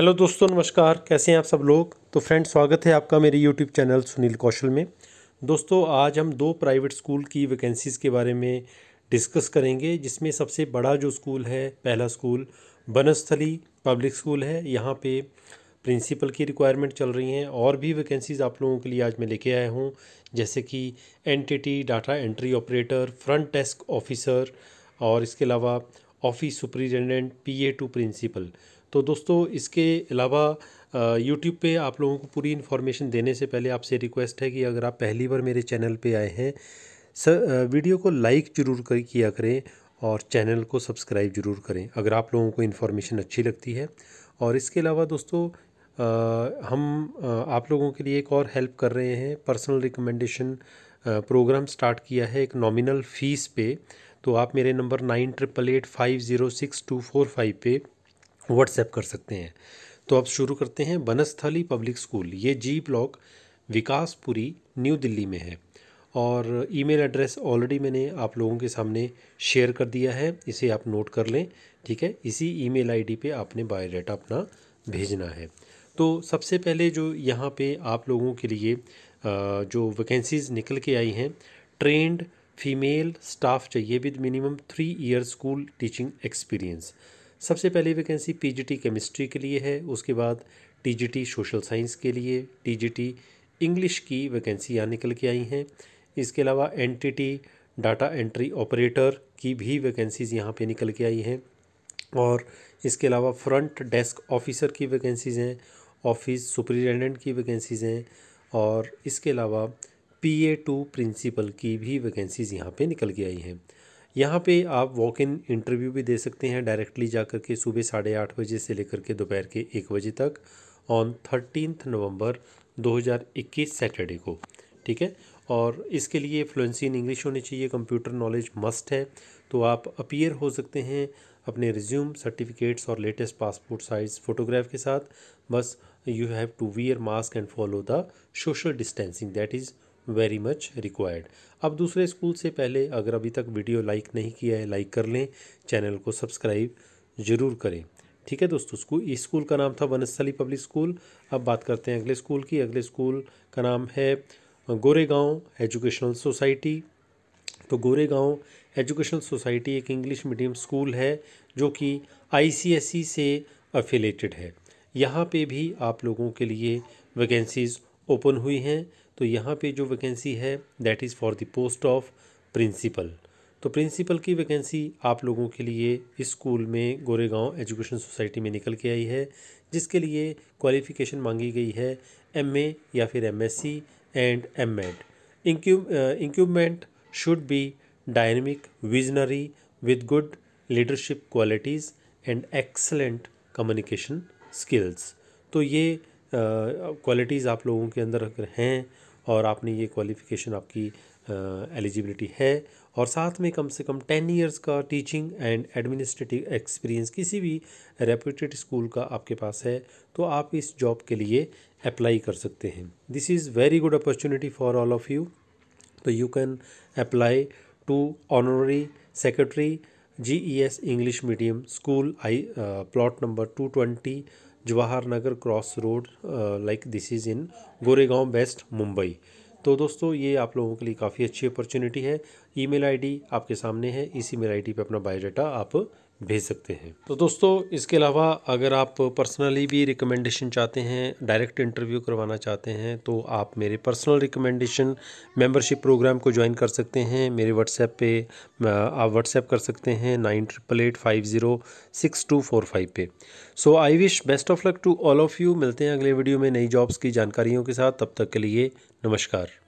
hello दोस्तों नमस्कार कैसे हैं आप सब लोग तो फ्रेंड स्वागत है आपका मेरे यूट्यूब चैनल सुनील कौशल में दोस्तों आज हम दो प्राइवेट स्कूल की वैकेंसीज़ के बारे में डिस्कस करेंगे जिसमें सबसे बड़ा जो स्कूल है पहला स्कूल बनस्थली पब्लिक स्कूल है यहाँ पे प्रिंसिपल की रिक्वायरमेंट चल रही हैं और भी वैकेंसीज़ आप लोगों के लिए आज मैं लेके आया हूँ जैसे कि an data entry operator front desk officer और इसके अलावा office superintendent P to principal तो दोस्तों इसके अलावा यूट्यूब पे आप लोगों को पूरी इन्फॉर्मेशन देने से पहले आपसे रिक्वेस्ट है कि अगर आप पहली बार मेरे चैनल पे आए हैं सर वीडियो को लाइक ज़रूर कर किया करें और चैनल को सब्सक्राइब ज़रूर करें अगर आप लोगों को इन्फॉर्मेशन अच्छी लगती है और इसके अलावा दोस्तों आ, हम आ, आप लोगों के लिए एक और हेल्प कर रहे हैं पर्सनल रिकमेंडेशन प्रोग्राम स्टार्ट किया है एक नॉमिनल फ़ीस पे तो आप मेरे number nine triple eight five zero six two four five पे व्हाट्सएप कर सकते हैं तो अब शुरू करते हैं बनस्थली पब्लिक स्कूल ये G block Vikaspuri New Delhi में है और ईमेल एड्रेस ऑलरेडी मैंने आप लोगों के सामने शेयर कर दिया है इसे आप नोट कर लें ठीक है इसी ईमेल आईडी पे आपने बायोडाटा अपना भेजना है तो सबसे पहले जो यहाँ पे आप लोगों के लिए जो वैकेंसीज़ निकल के आई हैं ट्रेंड फीमेल स्टाफ चाहिए with minimum three year school teaching experience सबसे पहली वैकेंसी पीजीटी केमिस्ट्री के लिए है उसके बाद टीजीटी सोशल साइंस के लिए टीजीटी इंग्लिश की वैकेंसी यहाँ निकल के आई हैं इसके अलावा एनटीटी डाटा एंट्री ऑपरेटर की भी वैकेंसीज़ यहाँ पे निकल के आई हैं और इसके अलावा फ्रंट डेस्क ऑफिसर की वैकेंसीज़ हैं ऑफिस सुपरिटेंडेंट की वैकेंसीज़ हैं और इसके अलावा पी ए टू प्रिंसिपल की भी वैकेंसीज़ यहाँ पे निकल के आई हैं यहाँ पे आप वॉक इन इंटरव्यू भी दे सकते हैं डायरेक्टली जा कर के सुबह साढ़े आठ बजे से लेकर के दोपहर के एक बजे तक ऑन थर्टीन नवंबर 2021 सैटरडे को ठीक है और इसके लिए फ्लुएंसी इन इंग्लिश होनी चाहिए कंप्यूटर नॉलेज मस्ट है तो आप अपीयर हो सकते हैं अपने रिज्यूम सर्टिफिकेट्स और लेटेस्ट पासपोर्ट साइज फ़ोटोग्राफ के साथ बस you have to wear mask and follow the social distancing that is very much required अब दूसरे स्कूल से पहले अगर अभी तक वीडियो लाइक नहीं किया है लाइक कर लें चैनल को सब्सक्राइब ज़रूर करें ठीक है दोस्तों स्कूल स्कूल का नाम था वनस्थली पब्लिक स्कूल अब बात करते हैं अगले स्कूल की अगले स्कूल का नाम है गोरेगांव एजुकेशनल सोसाइटी तो गोरेगांव एजुकेशनल सोसाइटी एक इंग्लिश मीडियम स्कूल है जो कि आई e से अफिलेटेड है यहाँ पर भी आप लोगों के लिए वैकेंसीज़ ओपन हुई हैं तो यहाँ पे जो वैकेंसी है that is for the post of principal तो प्रिंसिपल की वैकेंसी आप लोगों के लिए इस स्कूल में गोरेगांव एजुकेशन सोसाइटी में निकल के आई है जिसके लिए क्वालिफ़िकेशन मांगी गई है एमए या फिर MSc and M Ed incumbent should be dynamic visionary with good leadership qualities and excellent communication skills तो ये क्वालिटीज़ uh, आप लोगों के अंदर अगर हैं और आपने ये क्वालिफ़िकेशन आपकी एलिजिबिलिटी है और साथ में कम से कम टेन इयर्स का टीचिंग एंड एडमिनिस्ट्रेटिव एक्सपीरियंस किसी भी रेपूटेड स्कूल का आपके पास है तो आप इस जॉब के लिए अप्लाई कर सकते हैं this is very good opportunity for all of you तो you can apply to honorary secretary G E S English medium school I plot number two twenty Jawahar Nagar cross road like this is in Goregaon West Mumbai तो दोस्तों ये आप लोगों के लिए काफ़ी अच्छी अपॉर्चुनिटी है ईमेल आईडी आपके सामने है इसी ईमेल आईडी पे अपना बायोडाटा आप भेज सकते हैं तो दोस्तों इसके अलावा अगर आप पर्सनली भी रिकमेंडेशन चाहते हैं डायरेक्ट इंटरव्यू करवाना चाहते हैं तो आप मेरे पर्सनल रिकमेंडेशन मेंबरशिप प्रोग्राम को ज्वाइन कर सकते हैं मेरे व्हाट्सएप पे आप व्हाट्सएप कर सकते हैं nine triple eight five zero six two four five पे so I wish best of luck to all of you मिलते हैं अगले वीडियो में नई जॉब्स की जानकारियों के साथ तब तक के लिए नमस्कार